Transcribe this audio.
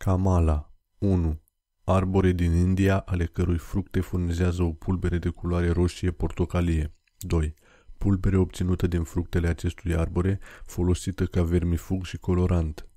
Kamala 1. Arbore din India, ale cărui fructe furnizează o pulbere de culoare roșie-portocalie. 2. Pulbere obținută din fructele acestui arbore, folosită ca vermifug și colorant.